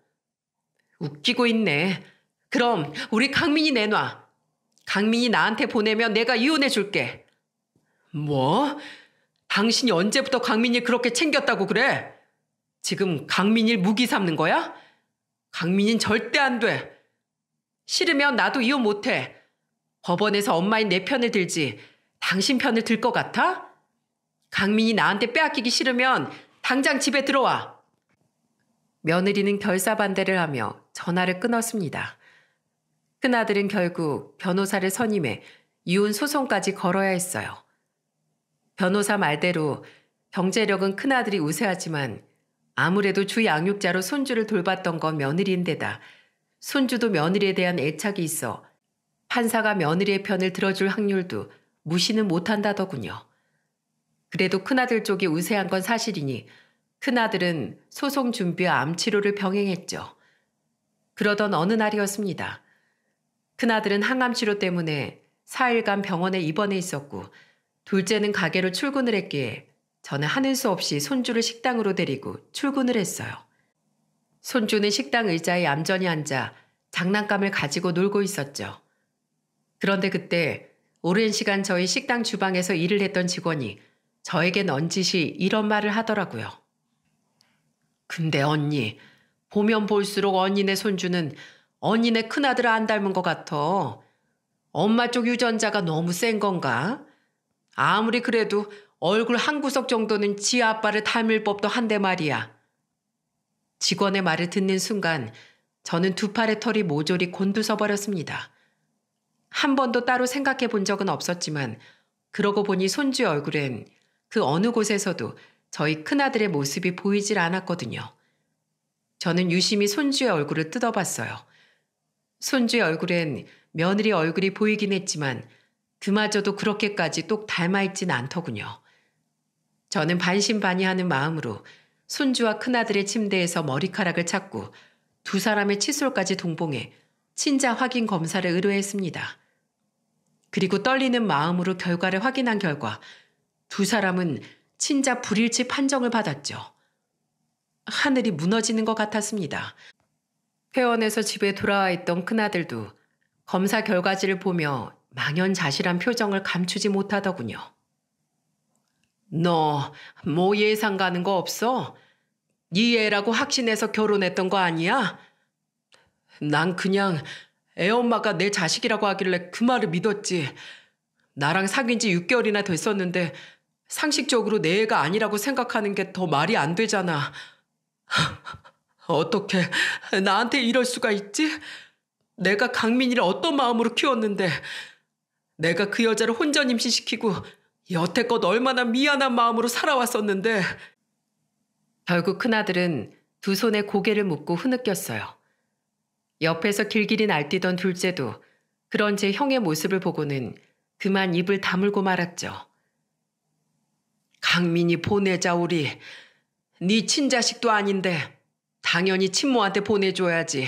웃기고 있네. 그럼 우리 강민이 내놔. 강민이 나한테 보내면 내가 이혼해 줄게. 뭐? 당신이 언제부터 강민이 그렇게 챙겼다고 그래? 지금 강민이를 무기 삼는 거야? 강민이는 절대 안 돼. 싫으면 나도 이혼 못해. 법원에서 엄마인 내 편을 들지. 당신 편을 들 것 같아? 강민이 나한테 빼앗기기 싫으면 당장 집에 들어와. 며느리는 결사반대를 하며 전화를 끊었습니다. 큰아들은 결국 변호사를 선임해 이혼 소송까지 걸어야 했어요. 변호사 말대로 경제력은 큰아들이 우세하지만 아무래도 주 양육자로 손주를 돌봤던 건 며느리인데다 손주도 며느리에 대한 애착이 있어 판사가 며느리의 편을 들어줄 확률도 무시는 못한다더군요. 그래도 큰아들 쪽이 우세한 건 사실이니 큰아들은 소송 준비와 암치료를 병행했죠. 그러던 어느 날이었습니다. 큰아들은 항암치료 때문에 4일간 병원에 입원해 있었고 둘째는 가게로 출근을 했기에 저는 하는 수 없이 손주를 식당으로 데리고 출근을 했어요. 손주는 식당 의자에 얌전히 앉아 장난감을 가지고 놀고 있었죠. 그런데 그때 오랜 시간 저희 식당 주방에서 일을 했던 직원이 저에겐 언지시 이런 말을 하더라고요. 근데 언니, 보면 볼수록 언니네 손주는 언니네 큰아들 안 닮은 것 같아. 엄마 쪽 유전자가 너무 센 건가? 아무리 그래도 얼굴 한 구석 정도는 지 아빠를 닮을 법도 한데 말이야. 직원의 말을 듣는 순간 저는 두 팔의 털이 모조리 곤두서 버렸습니다. 한 번도 따로 생각해 본 적은 없었지만 그러고 보니 손주의 얼굴엔 그 어느 곳에서도 저희 큰아들의 모습이 보이질 않았거든요. 저는 유심히 손주의 얼굴을 뜯어봤어요. 손주의 얼굴엔 며느리 얼굴이 보이긴 했지만 그마저도 그렇게까지 똑 닮아있진 않더군요. 저는 반신반의하는 마음으로 손주와 큰아들의 침대에서 머리카락을 찾고 두 사람의 칫솔까지 동봉해 친자 확인 검사를 의뢰했습니다. 그리고 떨리는 마음으로 결과를 확인한 결과 두 사람은 친자 불일치 판정을 받았죠. 하늘이 무너지는 것 같았습니다. 회원에서 집에 돌아와 있던 큰아들도 검사 결과지를 보며 망연자실한 표정을 감추지 못하더군요. 너 뭐 예상 가는 거 없어? 네 애라고 확신해서 결혼했던 거 아니야? 난 그냥 애엄마가 내 자식이라고 하길래 그 말을 믿었지. 나랑 사귄 지 6개월이나 됐었는데 상식적으로 내 애가 아니라고 생각하는 게 더 말이 안 되잖아. 어떻게 나한테 이럴 수가 있지? 내가 강민이를 어떤 마음으로 키웠는데 내가 그 여자를 혼전 임신시키고 여태껏 얼마나 미안한 마음으로 살아왔었는데 결국 큰아들은 두 손에 고개를 묶고 흐느꼈어요. 옆에서 길길이 날뛰던 둘째도 그런 제 형의 모습을 보고는 그만 입을 다물고 말았죠. 강민이 보내자 우리. 네 친자식도 아닌데 당연히 친모한테 보내줘야지.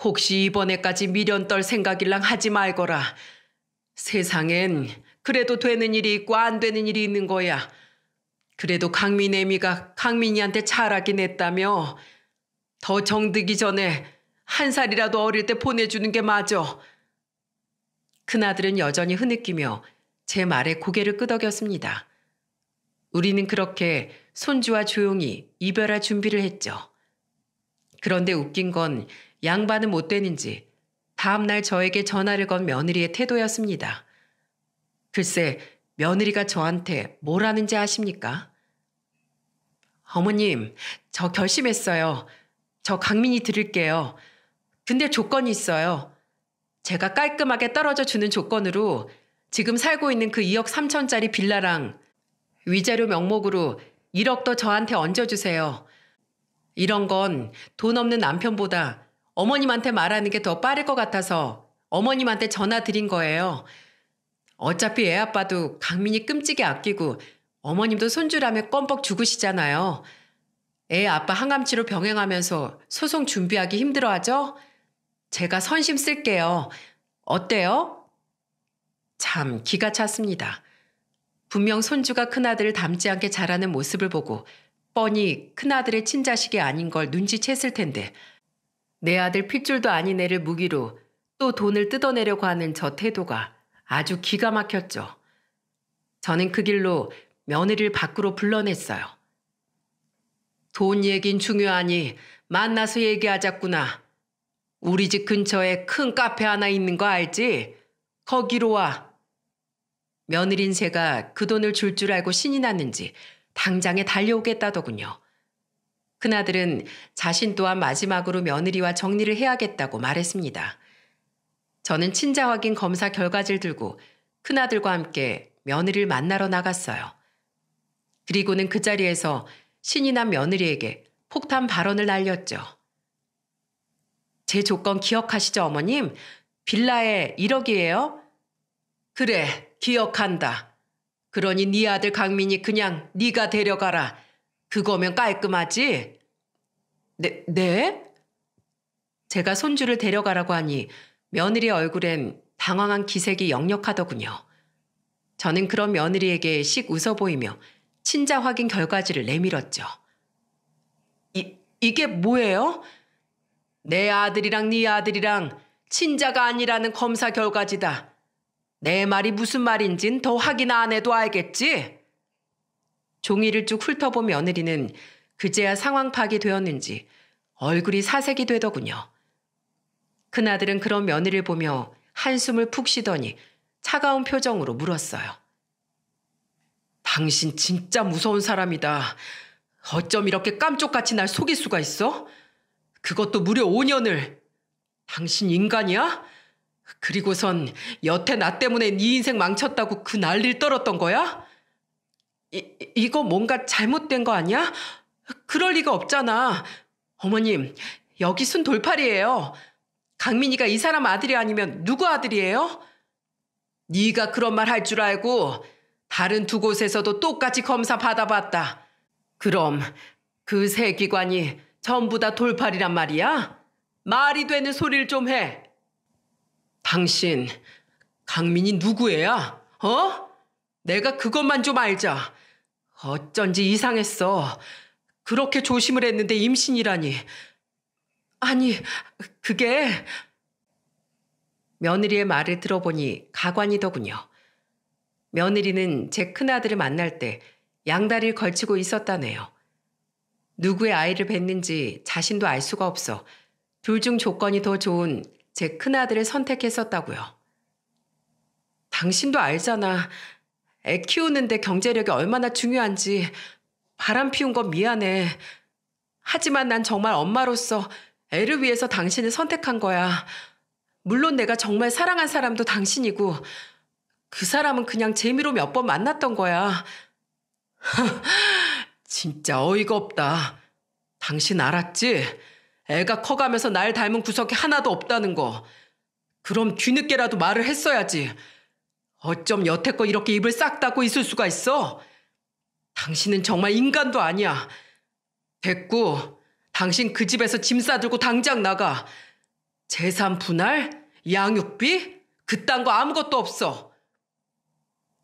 혹시 이번에까지 미련 떨 생각일랑 하지 말거라. 세상엔 그래도 되는 일이 있고 안 되는 일이 있는 거야. 그래도 강민 애미가 강민이한테 잘하긴 했다며 더 정드기 전에 한 살이라도 어릴 때 보내주는 게 맞어. 큰아들은 여전히 흐느끼며 제 말에 고개를 끄덕였습니다. 우리는 그렇게 손주와 조용히 이별할 준비를 했죠. 그런데 웃긴 건 양반은 못 되는지 다음날 저에게 전화를 건 며느리의 태도였습니다. 글쎄, 며느리가 저한테 뭘하는지 아십니까? 어머님, 저 결심했어요. 저 강민이 들을게요. 근데 조건이 있어요. 제가 깔끔하게 떨어져 주는 조건으로 지금 살고 있는 그 2억 3천짜리 빌라랑 위자료 명목으로 1억 도 저한테 얹어주세요. 이런 건 돈 없는 남편보다 어머님한테 말하는 게 더 빠를 것 같아서 어머님한테 전화 드린 거예요. 어차피 애 아빠도 강민이 끔찍이 아끼고 어머님도 손주라며 껌뻑 죽으시잖아요. 애 아빠 항암치료 병행하면서 소송 준비하기 힘들어하죠? 제가 선심 쓸게요. 어때요? 참 기가 찼습니다. 분명 손주가 큰아들을 닮지 않게 자라는 모습을 보고 뻔히 큰아들의 친자식이 아닌 걸 눈치챘을 텐데 내 아들 핏줄도 아닌 애를 무기로 또 돈을 뜯어내려고 하는 저 태도가 아주 기가 막혔죠. 저는 그 길로 며느리를 밖으로 불러냈어요. 돈 얘긴 중요하니 만나서 얘기하자꾸나. 우리 집 근처에 큰 카페 하나 있는 거 알지? 거기로 와. 며느린새가 그 돈을 줄줄 줄 알고 신이 났는지 당장에 달려오겠다더군요. 큰아들은 자신 또한 마지막으로 며느리와 정리를 해야겠다고 말했습니다. 저는 친자 확인 검사 결과지를 들고 큰아들과 함께 며느리를 만나러 나갔어요. 그리고는 그 자리에서 신이 난 며느리에게 폭탄 발언을 날렸죠. 제 조건 기억하시죠, 어머님? 빌라에 1억이에요? 그래, 기억한다. 그러니 네 아들 강민이 그냥 네가 데려가라. 그거면 깔끔하지? 네, 네? 제가 손주를 데려가라고 하니 며느리 얼굴엔 당황한 기색이 역력하더군요. 저는 그런 며느리에게 씩 웃어 보이며 친자 확인 결과지를 내밀었죠. 이, 이게 뭐예요? 내 아들이랑 네 아들이랑 친자가 아니라는 검사 결과지다. 내 말이 무슨 말인진 더 확인 안 해도 알겠지? 종이를 쭉 훑어본 며느리는 그제야 상황 파악이 되었는지 얼굴이 사색이 되더군요. 큰아들은 그런 며느리를 보며 한숨을 푹 쉬더니 차가운 표정으로 물었어요. 당신 진짜 무서운 사람이다. 어쩜 이렇게 깜쪽같이 날 속일 수가 있어? 그것도 무려 5년을. 당신 인간이야? 그리고선 여태 나 때문에 네 인생 망쳤다고 그 난리를 떨었던 거야? 이, 이거 뭔가 잘못된 거 아니야? 그럴 리가 없잖아. 어머님, 여기 순 돌팔이에요. 강민이가 이 사람 아들이 아니면 누구 아들이에요? 네가 그런 말 할 줄 알고 다른 두 곳에서도 똑같이 검사 받아봤다. 그럼 그 세 기관이 전부 다 돌팔이란 말이야? 말이 되는 소리를 좀 해. 당신, 강민이 누구예요 어? 내가 그것만 좀 알자. 어쩐지 이상했어. 그렇게 조심을 했는데 임신이라니. 아니, 그게... 며느리의 말을 들어보니 가관이더군요. 며느리는 제 큰아들을 만날 때 양다리를 걸치고 있었다네요. 누구의 아이를 뵀는지 자신도 알 수가 없어 둘 중 조건이 더 좋은 제 큰아들을 선택했었다고요. 당신도 알잖아. 애 키우는데 경제력이 얼마나 중요한지 바람 피운 건 미안해. 하지만 난 정말 엄마로서 애를 위해서 당신을 선택한 거야. 물론 내가 정말 사랑한 사람도 당신이고 그 사람은 그냥 재미로 몇 번 만났던 거야. 진짜 어이가 없다. 당신 알았지? 애가 커가면서 날 닮은 구석이 하나도 없다는 거. 그럼 뒤늦게라도 말을 했어야지. 어쩜 여태껏 이렇게 입을 싹 닫고 있을 수가 있어? 당신은 정말 인간도 아니야. 됐고, 당신 그 집에서 짐 싸들고 당장 나가. 재산 분할? 양육비? 그딴 거 아무것도 없어.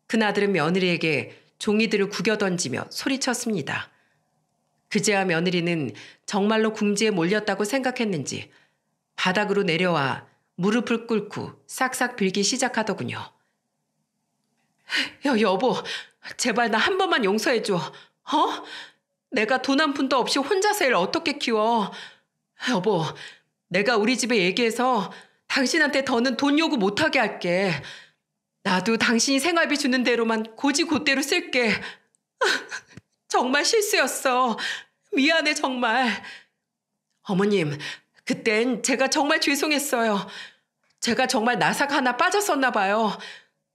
큰아들은 며느리에게 종이들을 구겨 던지며 소리쳤습니다. 그제야 며느리는 정말로 궁지에 몰렸다고 생각했는지 바닥으로 내려와 무릎을 꿇고 싹싹 빌기 시작하더군요. 여, 여보, 제발 나 한 번만 용서해줘. 어? 내가 돈 한 푼도 없이 혼자서 애를 어떻게 키워? 여보, 내가 우리 집에 얘기해서 당신한테 더는 돈 요구 못하게 할게. 나도 당신이 생활비 주는 대로만 고지 곧대로 쓸게. 정말 실수였어. 미안해, 정말. 어머님, 그땐 제가 정말 죄송했어요. 제가 정말 나사가 하나 빠졌었나 봐요.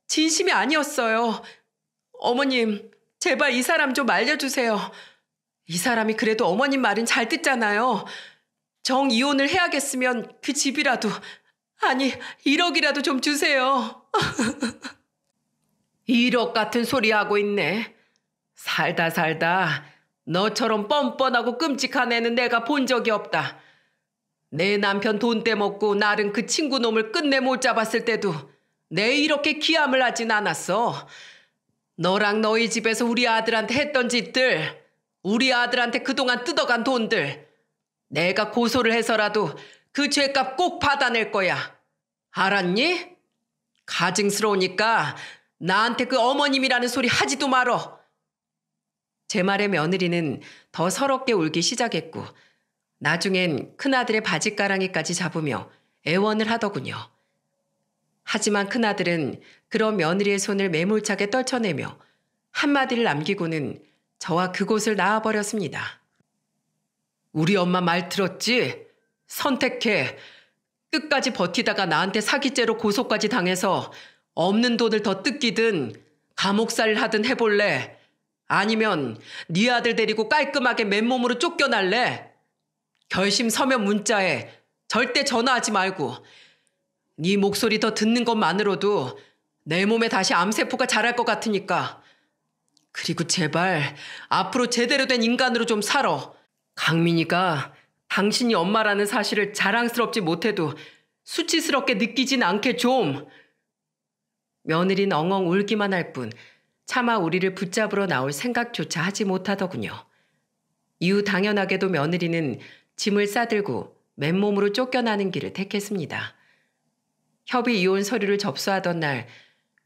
진심이 아니었어요. 어머님, 제발 이 사람 좀 알려주세요. 이 사람이 그래도 어머님 말은 잘 듣잖아요. 정 이혼을 해야겠으면 그 집이라도 아니, 1억이라도 좀 주세요. 1억 같은 소리 하고 있네. 살다 살다 너처럼 뻔뻔하고 끔찍한 애는 내가 본 적이 없다. 내 남편 돈 떼먹고 나른 그 친구 놈을 끝내 못 잡았을 때도 내 이렇게 기함을 하진 않았어. 너랑 너희 집에서 우리 아들한테 했던 짓들, 우리 아들한테 그동안 뜯어간 돈들, 내가 고소를 해서라도 그 죄값 꼭 받아낼 거야. 알았니? 가증스러우니까 나한테 그 어머님이라는 소리 하지도 말어. 제 말에 며느리는 더 서럽게 울기 시작했고 나중엔 큰아들의 바지가랑이까지 잡으며 애원을 하더군요. 하지만 큰아들은 그런 며느리의 손을 매몰차게 떨쳐내며 한마디를 남기고는 저와 그곳을 나와버렸습니다. 우리 엄마 말 들었지? 선택해. 끝까지 버티다가 나한테 사기죄로 고소까지 당해서 없는 돈을 더 뜯기든 감옥살을 하든 해볼래. 아니면 네 아들 데리고 깔끔하게 맨몸으로 쫓겨날래. 결심 서면 문자에 절대 전화하지 말고 네 목소리 더 듣는 것만으로도 내 몸에 다시 암세포가 자랄 것 같으니까. 그리고 제발 앞으로 제대로 된 인간으로 좀 살아. 강민이가 당신이 엄마라는 사실을 자랑스럽지 못해도 수치스럽게 느끼진 않게 좀. 며느린 엉엉 울기만 할 뿐 차마 우리를 붙잡으러 나올 생각조차 하지 못하더군요. 이후 당연하게도 며느리는 짐을 싸들고 맨몸으로 쫓겨나는 길을 택했습니다. 협의 이혼 서류를 접수하던 날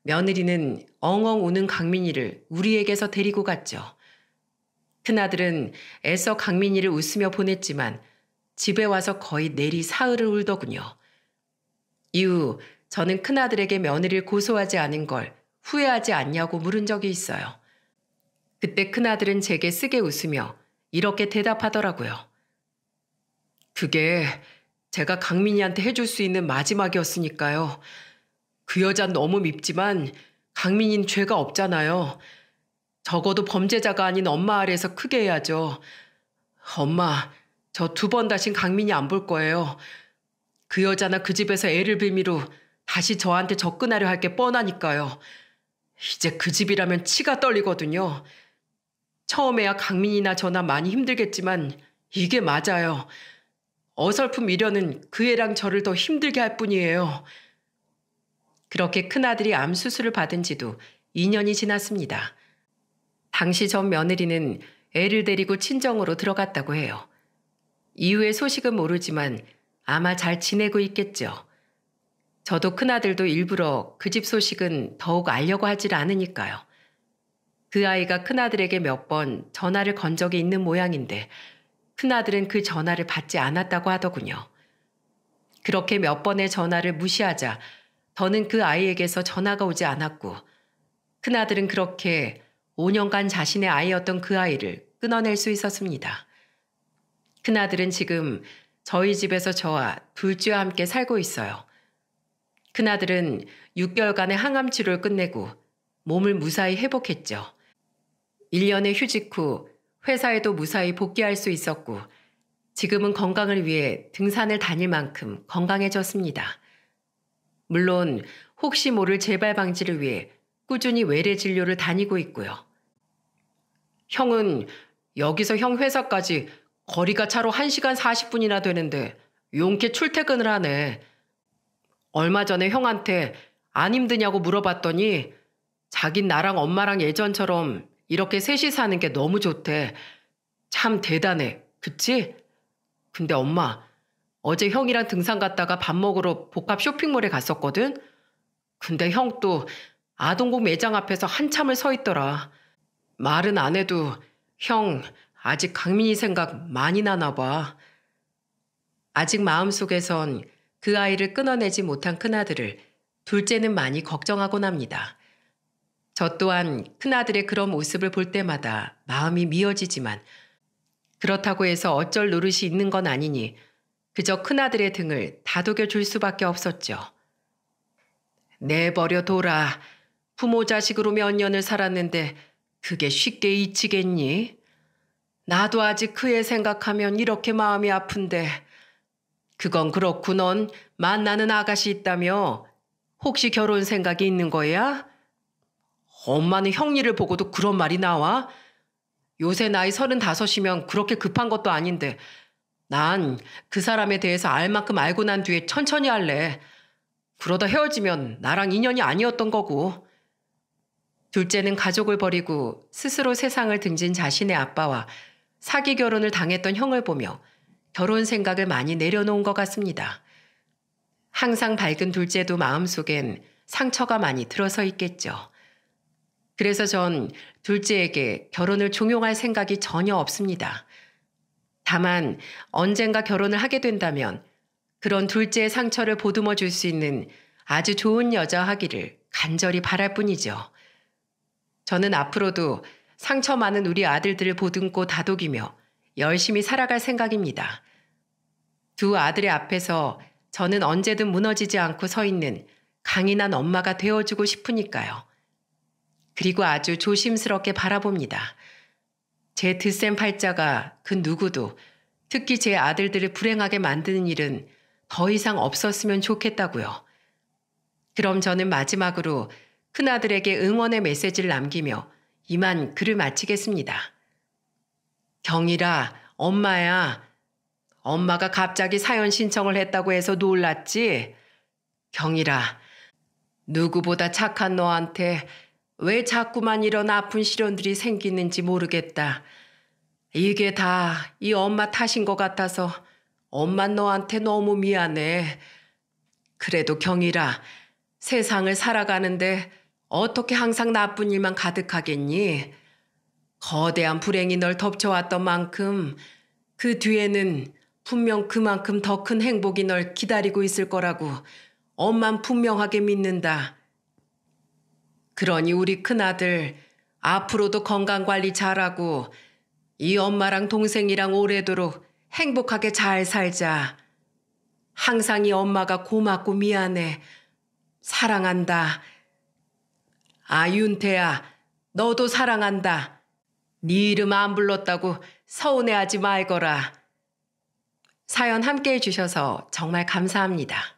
며느리는 엉엉 우는 강민이를 우리에게서 데리고 갔죠. 큰아들은 애써 강민이를 웃으며 보냈지만 집에 와서 거의 내리 사흘을 울더군요. 이후 저는 큰아들에게 며느리를 고소하지 않은 걸 후회하지 않냐고 물은 적이 있어요. 그때 큰아들은 제게 쓰게 웃으며 이렇게 대답하더라고요. 그게 제가 강민이한테 해줄 수 있는 마지막이었으니까요. 그 여잔 너무 밉지만 강민이는 죄가 없잖아요. 적어도 범죄자가 아닌 엄마 아래에서 크게 해야죠. 엄마, 저두번 다신 강민이 안 볼 거예요. 그 여자나 그 집에서 애를 빌미로 다시 저한테 접근하려 할 게 뻔하니까요. 이제 그 집이라면 치가 떨리거든요. 처음에야 강민이나 저나 많이 힘들겠지만 이게 맞아요. 어설픈 미련은 그 애랑 저를 더 힘들게 할 뿐이에요. 그렇게 큰아들이 암 수술을 받은 지도 2년이 지났습니다. 당시 전 며느리는 애를 데리고 친정으로 들어갔다고 해요. 이후의 소식은 모르지만 아마 잘 지내고 있겠죠. 저도 큰아들도 일부러 그 집 소식은 더욱 알려고 하질 않으니까요. 그 아이가 큰아들에게 몇 번 전화를 건 적이 있는 모양인데 큰아들은 그 전화를 받지 않았다고 하더군요. 그렇게 몇 번의 전화를 무시하자 더는 그 아이에게서 전화가 오지 않았고 큰아들은 그렇게 5년간 자신의 아이였던 그 아이를 끊어낼 수 있었습니다. 큰아들은 지금 저희 집에서 저와 둘째와 함께 살고 있어요. 큰아들은 6개월간의 항암 치료를 끝내고 몸을 무사히 회복했죠. 1년의 휴직 후 회사에도 무사히 복귀할 수 있었고 지금은 건강을 위해 등산을 다닐 만큼 건강해졌습니다. 물론 혹시 모를 재발 방지를 위해 꾸준히 외래 진료를 다니고 있고요. 형은 여기서 형 회사까지 거리가 차로 1시간 40분이나 되는데 용케 출퇴근을 하네. 얼마 전에 형한테 안 힘드냐고 물어봤더니 자긴 나랑 엄마랑 예전처럼 이렇게 셋이 사는 게 너무 좋대. 참 대단해. 그치? 근데 엄마, 어제 형이랑 등산 갔다가 밥 먹으러 복합 쇼핑몰에 갔었거든? 근데 형 또 아동복 매장 앞에서 한참을 서 있더라. 말은 안 해도 형 아직 강민이 생각 많이 나나 봐. 아직 마음속에선 그 아이를 끊어내지 못한 큰아들을 둘째는 많이 걱정하곤 합니다. 저 또한 큰아들의 그런 모습을 볼 때마다 마음이 미어지지만 그렇다고 해서 어쩔 노릇이 있는 건 아니니 그저 큰아들의 등을 다독여 줄 수밖에 없었죠. 내버려 둬라. 부모 자식으로 몇 년을 살았는데 그게 쉽게 잊히겠니? 나도 아직 그 애 생각하면 이렇게 마음이 아픈데 그건 그렇고 넌 만나는 아가씨 있다며 혹시 결혼 생각이 있는 거야? 엄마는 형일을 보고도 그런 말이 나와? 요새 나이 서른다섯이면 그렇게 급한 것도 아닌데 난 그 사람에 대해서 알 만큼 알고 난 뒤에 천천히 할래. 그러다 헤어지면 나랑 인연이 아니었던 거고. 둘째는 가족을 버리고 스스로 세상을 등진 자신의 아빠와 사기 결혼을 당했던 형을 보며 결혼 생각을 많이 내려놓은 것 같습니다. 항상 밝은 둘째도 마음속엔 상처가 많이 들어서 있겠죠. 그래서 전 둘째에게 결혼을 종용할 생각이 전혀 없습니다. 다만 언젠가 결혼을 하게 된다면 그런 둘째의 상처를 보듬어 줄 수 있는 아주 좋은 여자 하기를 간절히 바랄 뿐이죠. 저는 앞으로도 상처 많은 우리 아들들을 보듬고 다독이며 열심히 살아갈 생각입니다. 두 아들의 앞에서 저는 언제든 무너지지 않고 서 있는 강인한 엄마가 되어주고 싶으니까요. 그리고 아주 조심스럽게 바라봅니다. 제 드센 팔자가 그 누구도 특히 제 아들들을 불행하게 만드는 일은 더 이상 없었으면 좋겠다고요. 그럼 저는 마지막으로 큰아들에게 응원의 메시지를 남기며 이만 글을 마치겠습니다. 경이라, 엄마야. 엄마가 갑자기 사연 신청을 했다고 해서 놀랐지? 경이라, 누구보다 착한 너한테 왜 자꾸만 이런 아픈 시련들이 생기는지 모르겠다. 이게 다 이 엄마 탓인 것 같아서 엄마 너한테 너무 미안해. 그래도 경이라, 세상을 살아가는데 어떻게 항상 나쁜 일만 가득하겠니? 거대한 불행이 널 덮쳐왔던 만큼 그 뒤에는 분명 그만큼 더 큰 행복이 널 기다리고 있을 거라고 엄만 분명하게 믿는다. 그러니 우리 큰아들 앞으로도 건강관리 잘하고 이 엄마랑 동생이랑 오래도록 행복하게 잘 살자. 항상 이 엄마가 고맙고 미안해. 사랑한다. 아윤태야, 너도 사랑한다. 네 이름 안 불렀다고 서운해하지 말거라. 사연 함께 해주셔서 정말 감사합니다.